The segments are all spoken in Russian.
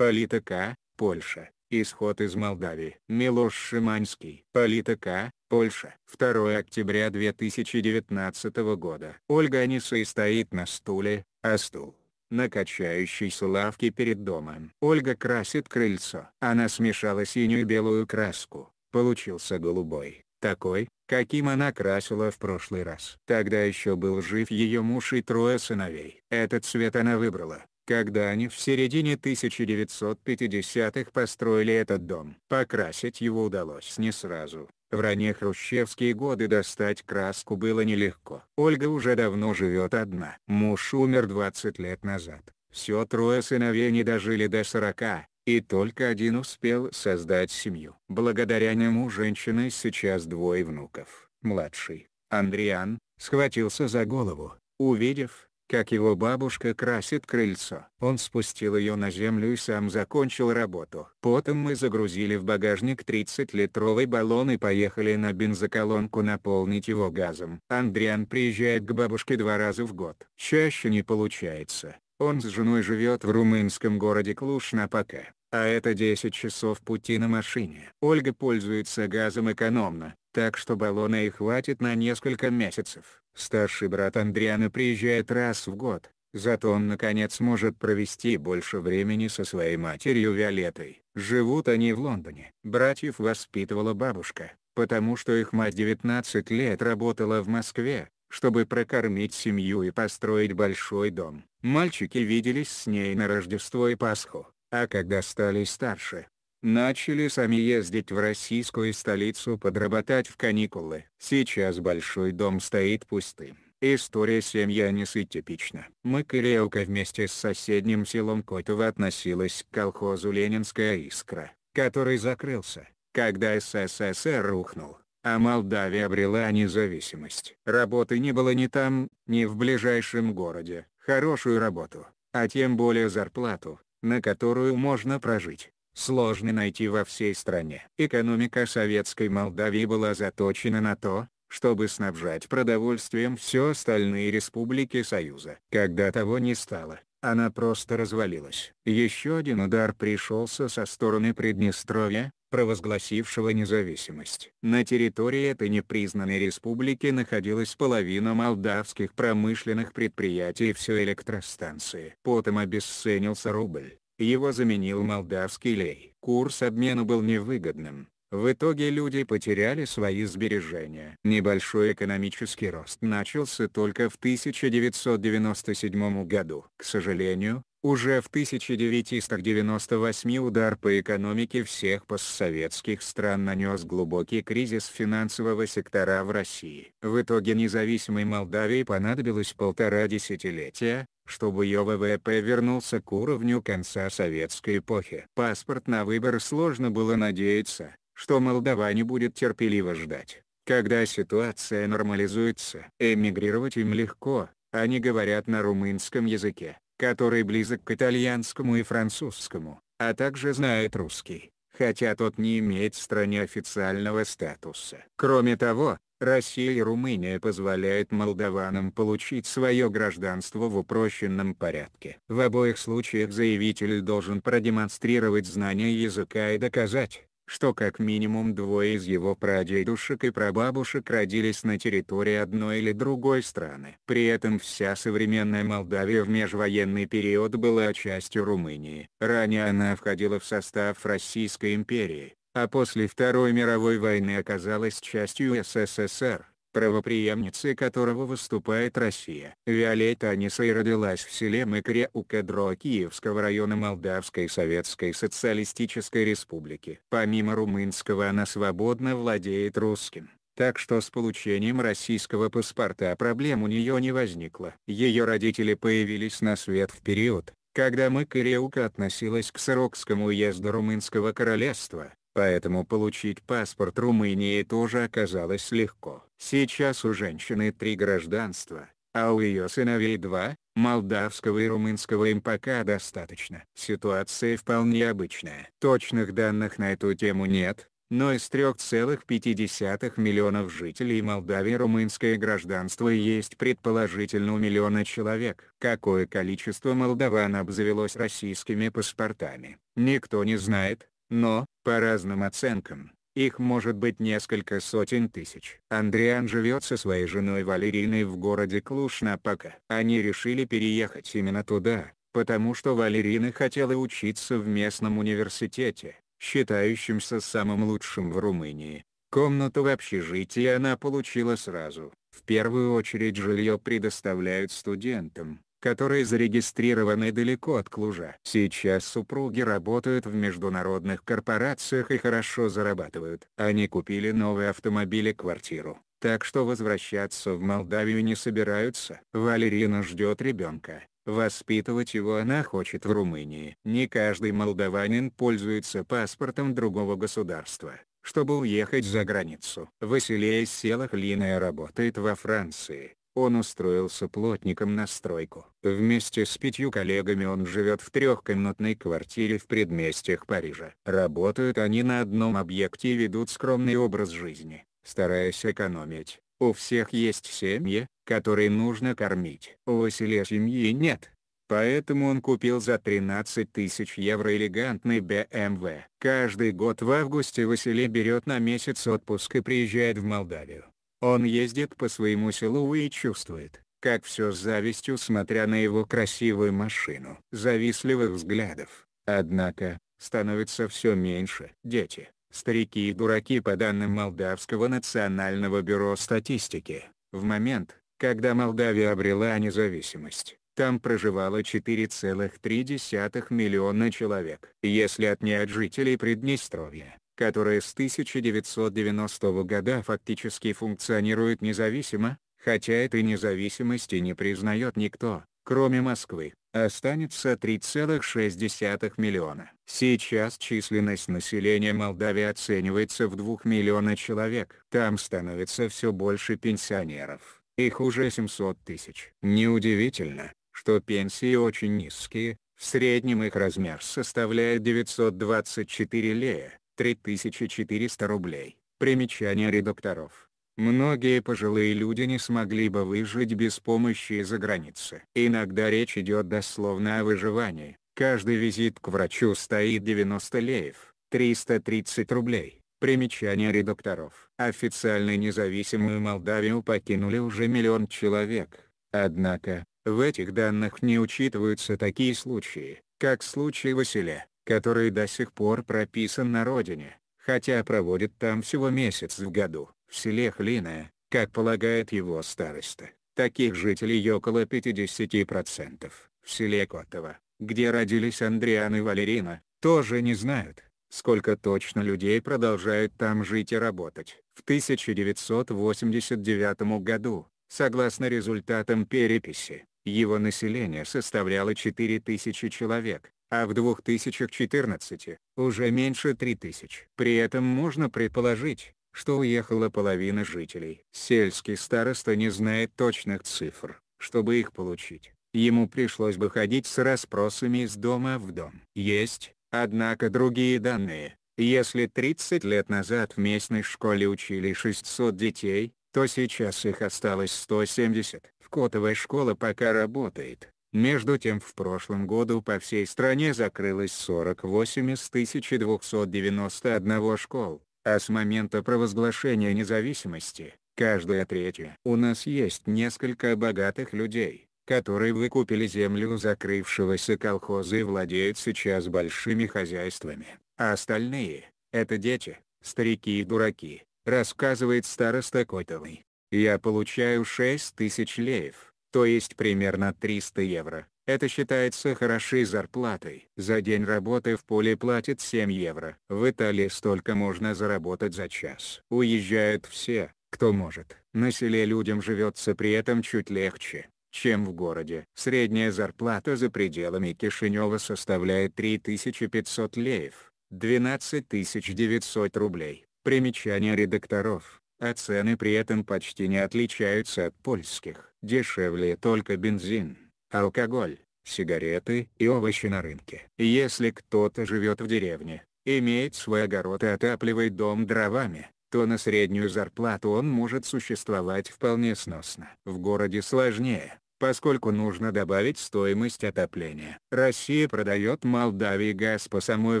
Политика, Польша. Исход из Молдавии. Милош Шиманский. Политика, Польша. 2 октября 2019 года. Ольга Аниса стоит на стуле, а стул на качающейся лавке перед домом. Ольга красит крыльцо. Она смешала синюю и белую краску. Получился голубой, такой, каким она красила в прошлый раз. Тогда еще был жив ее муж и трое сыновей. Этот цвет она выбрала, когда они в середине 1950-х построили этот дом. Покрасить его удалось не сразу. В ранние хрущевские годы достать краску было нелегко. Ольга уже давно живет одна. Муж умер 20 лет назад. Все трое сыновей не дожили до 40, и только один успел создать семью. Благодаря нему женщины сейчас двое внуков. Младший, Андриан, схватился за голову, увидев, как его бабушка красит крыльцо. Он спустил ее на землю и сам закончил работу. Потом мы загрузили в багажник 30-литровый баллон и поехали на бензоколонку наполнить его газом. Андриан приезжает к бабушке два раза в год. Чаще не получается. Он с женой живет в румынском городе Клуш-Напака а это 10 часов пути на машине. Ольга пользуется газом экономно, так что баллона и хватит на несколько месяцев. Старший брат Андриана приезжает раз в год, зато он наконец может провести больше времени со своей матерью Виолетой. Живут они в Лондоне. Братьев воспитывала бабушка, потому что их мать 19 лет работала в Москве, чтобы прокормить семью и построить большой дом. Мальчики виделись с ней на Рождество и Пасху а когда стали старше, начали сами ездить в российскую столицу подрабатать в каникулы. Сейчас большой дом стоит пустым. История семьи Анисы типична. Макарелка вместе с соседним селом Котово относилась к колхозу «Ленинская искра», который закрылся, когда СССР рухнул, а Молдавия обрела независимость. Работы не было ни там, ни в ближайшем городе. Хорошую работу, а тем более зарплату, на которую можно прожить, сложно найти во всей стране. Экономика советской Молдавии была заточена на то, чтобы снабжать продовольствием все остальные республики Союза. Когда того не стало, она просто развалилась. Еще один удар пришелся со стороны Приднестровья, провозгласившего независимость. На территории этой непризнанной республики находилась половина молдавских промышленных предприятий и все электростанции. Потом обесценился рубль, его заменил молдавский лей. Курс обмена был невыгодным, в итоге люди потеряли свои сбережения. Небольшой экономический рост начался только в 1997 году. К сожалению, уже в 1998 удар по экономике всех постсоветских стран нанес глубокий кризис финансового сектора в России. В итоге независимой Молдавии понадобилось полтора десятилетия, чтобы ее ВВП вернулся к уровню конца советской эпохи. Паспорт на выбор сложно было надеяться, что Молдова не будет терпеливо ждать. Когда ситуация нормализуется, эмигрировать им легко, они говорят на румынском языке который близок к итальянскому и французскому, а также знает русский, хотя тот не имеет в стране официального статуса. Кроме того, Россия и Румыния позволяют молдаванам получить свое гражданство в упрощенном порядке. В обоих случаях заявитель должен продемонстрировать знание языка и доказать, что как минимум двое из его прадедушек и прабабушек родились на территории одной или другой страны. При этом вся современная Молдавия в межвоенный период была частью Румынии. Ранее она входила в состав Российской империи, а после Второй мировой войны оказалась частью СССР правоприемницей которого выступает Россия. Виолетта Анисей родилась в селе Мыкаря у Кедро Киевского района Молдавской Советской Социалистической Республики. Помимо румынского она свободно владеет русским. Так что с получением российского паспорта проблем у нее не возникло. Ее родители появились на свет в период, когда Мыкареука относилась к Сырокскому уезду Румынского королевства, Поэтому получить паспорт Румынии тоже оказалось легко. Сейчас у женщины три гражданства, а у ее сыновей два, молдавского и румынского им пока достаточно. Ситуация вполне обычная. Точных данных на эту тему нет, но из 3,5 миллионов жителей Молдавии румынское гражданство есть предположительно у миллиона человек. Какое количество молдаван обзавелось российскими паспортами, никто не знает, но, по разным оценкам, их может быть несколько сотен тысяч. Андриан живет со своей женой Валериной в городе Клуш-Напака. Они решили переехать именно туда, потому что Валерина хотела учиться в местном университете, считающемся самым лучшим в Румынии. Комнату в общежитии она получила сразу. В первую очередь жилье предоставляют студентам, которые зарегистрированы далеко от Клужа. Сейчас супруги работают в международных корпорациях и хорошо зарабатывают. Они купили новый автомобиль и квартиру, так что возвращаться в Молдавию не собираются. Валерина ждет ребенка. Воспитывать его она хочет в Румынии. Не каждый молдаванин пользуется паспортом другого государства чтобы уехать за границу. Василия Селахлиная работает во Франции, он устроился плотником на стройку. Вместе с пятью коллегами он живет в трехкомнатной квартире в предместьях Парижа. Работают они на одном объекте и ведут скромный образ жизни, стараясь экономить. У всех есть семьи, которые нужно кормить. У Василия семьи нет. Поэтому он купил за 13 тысяч евро элегантный BMW. Эм Каждый год в августе Василий берет на месяц отпуск и приезжает в Молдавию. Он ездит по своему селу и чувствует, как все с завистью смотря на его красивую машину. Завистливых взглядов, однако, становится все меньше. Дети, старики и дураки по данным Молдавского национального бюро статистики, в момент, когда Молдавия обрела независимость, там проживало 4,3 миллиона человек. Если отнять жителей Приднестровья, которая с 1990 года фактически функционирует независимо, хотя этой независимости не признает никто, кроме Москвы, останется 3,6 миллиона. Сейчас численность населения Молдавии оценивается в 2 миллиона человек. Там становится все больше пенсионеров, их уже 700 тысяч. Неудивительно, что пенсии очень низкие, в среднем их размер составляет 924 лея, 3400 рублей. Примечание редакторов. Многие пожилые люди не смогли бы выжить без помощи из-за границы. Иногда речь идет дословно о выживании. Каждый визит к врачу стоит 90 леев, 330 рублей. Примечание редакторов. Официально независимую Молдавию покинули уже миллион человек. Однако, в этих данных не учитываются такие случаи, как случай Василия который до сих пор прописан на родине, хотя проводит там всего месяц в году. В селе Хлиное, как полагает его староста, таких жителей около 50%. В селе Котово, где родились Андриан и Валерина, тоже не знают, сколько точно людей продолжают там жить и работать. В 1989 году, согласно результатам переписи, его население составляло 4000 человек, а в 2014 уже меньше 3000. При этом можно предположить, что уехала половина жителей. Сельский староста не знает точных цифр, чтобы их получить. Ему пришлось бы ходить с расспросами из дома в дом. Есть, однако другие данные. Если 30 лет назад в местной школе учили 600 детей, то сейчас их осталось 170. В Котовой школа пока работает, между тем в прошлом году по всей стране закрылось 48 из 1291 школ, а с момента провозглашения независимости, каждая третья. У нас есть несколько богатых людей, которые выкупили землю закрывшегося колхоза и владеют сейчас большими хозяйствами, а остальные — это дети, старики и дураки, рассказывает староста Котовый. Я получаю 6 тысяч леев то есть примерно 300 евро. Это считается хорошей зарплатой. За день работы в поле платят 7 евро. В Италии столько можно заработать за час. Уезжают все, кто может. На селе людям живется при этом чуть легче, чем в городе. Средняя зарплата за пределами Кишинева составляет 3500 леев, 12900 рублей. Примечание редакторов а цены при этом почти не отличаются от польских. Дешевле только бензин, алкоголь, сигареты и овощи на рынке. Если кто-то живет в деревне, имеет свой огород и отапливает дом дровами, то на среднюю зарплату он может существовать вполне сносно. В городе сложнее, поскольку нужно добавить стоимость отопления. Россия продает Молдавии газ по самой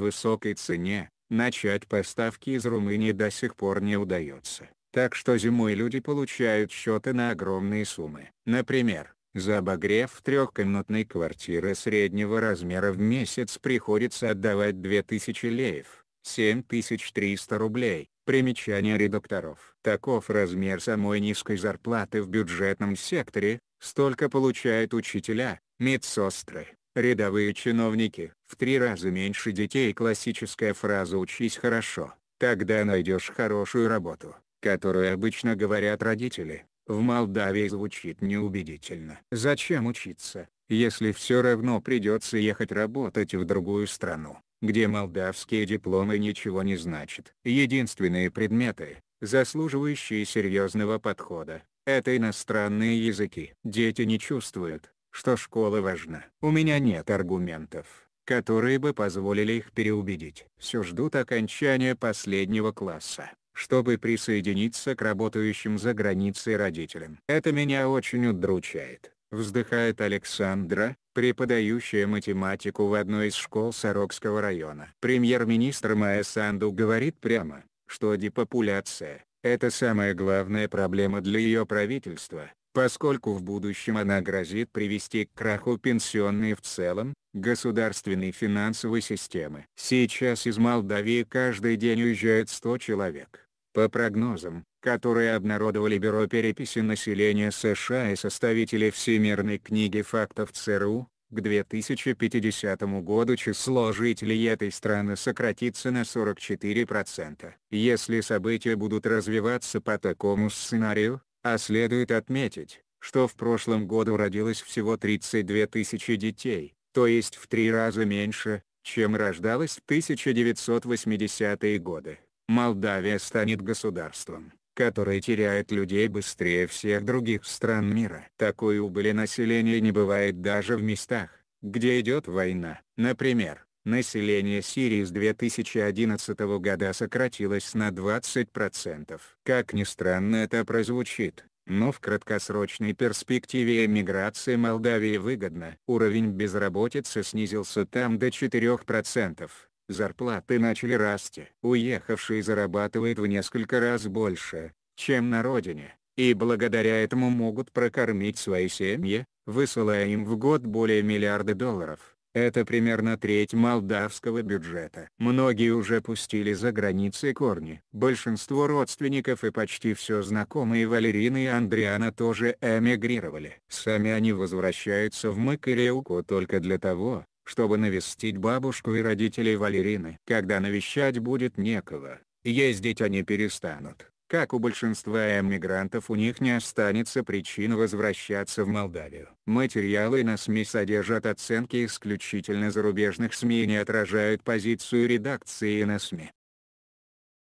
высокой цене, начать поставки из Румынии до сих пор не удается. Так что зимой люди получают счеты на огромные суммы. Например, за обогрев трехкомнатной квартиры среднего размера в месяц приходится отдавать 2000 леев, 7300 рублей. Примечание редакторов. Таков размер самой низкой зарплаты в бюджетном секторе, столько получают учителя, медсестры, рядовые чиновники. В три раза меньше детей классическая фраза «учись хорошо», тогда найдешь хорошую работу которую обычно говорят родители, в Молдавии звучит неубедительно. Зачем учиться, если все равно придется ехать работать в другую страну, где молдавские дипломы ничего не значат. Единственные предметы, заслуживающие серьезного подхода, это иностранные языки. Дети не чувствуют, что школа важна. У меня нет аргументов, которые бы позволили их переубедить. Все ждут окончания последнего класса чтобы присоединиться к работающим за границей родителям. Это меня очень удручает, вздыхает Александра, преподающая математику в одной из школ Сорокского района. Премьер-министр Майя Санду говорит прямо, что депопуляция – это самая главная проблема для ее правительства, поскольку в будущем она грозит привести к краху пенсионной в целом, государственной финансовой системы. Сейчас из Молдавии каждый день уезжает 100 человек. По прогнозам, которые обнародовали Бюро переписи населения США и составители Всемирной книги фактов ЦРУ, к 2050 году число жителей этой страны сократится на 44%. Если события будут развиваться по такому сценарию, а следует отметить, что в прошлом году родилось всего 32 тысячи детей, то есть в три раза меньше, чем рождалось в 1980-е годы. Молдавия станет государством, которое теряет людей быстрее всех других стран мира. Такой убыли населения не бывает даже в местах, где идет война. Например, население Сирии с 2011 года сократилось на 20%. Как ни странно это прозвучит, но в краткосрочной перспективе эмиграция Молдавии выгодна. Уровень безработицы снизился там до 4%. Зарплаты начали расти. Уехавший зарабатывает в несколько раз больше, чем на родине, и благодаря этому могут прокормить свои семьи, высылая им в год более миллиарда долларов. Это примерно треть молдавского бюджета. Многие уже пустили за границей корни. Большинство родственников и почти все знакомые Валерины и Андриана тоже эмигрировали. Сами они возвращаются в Макаревку только для того, чтобы навестить бабушку и родителей Валерины. Когда навещать будет некого, ездить они перестанут. Как у большинства эмигрантов у них не останется причин возвращаться в Молдавию. Материалы на СМИ содержат оценки исключительно зарубежных СМИ и не отражают позицию редакции на СМИ.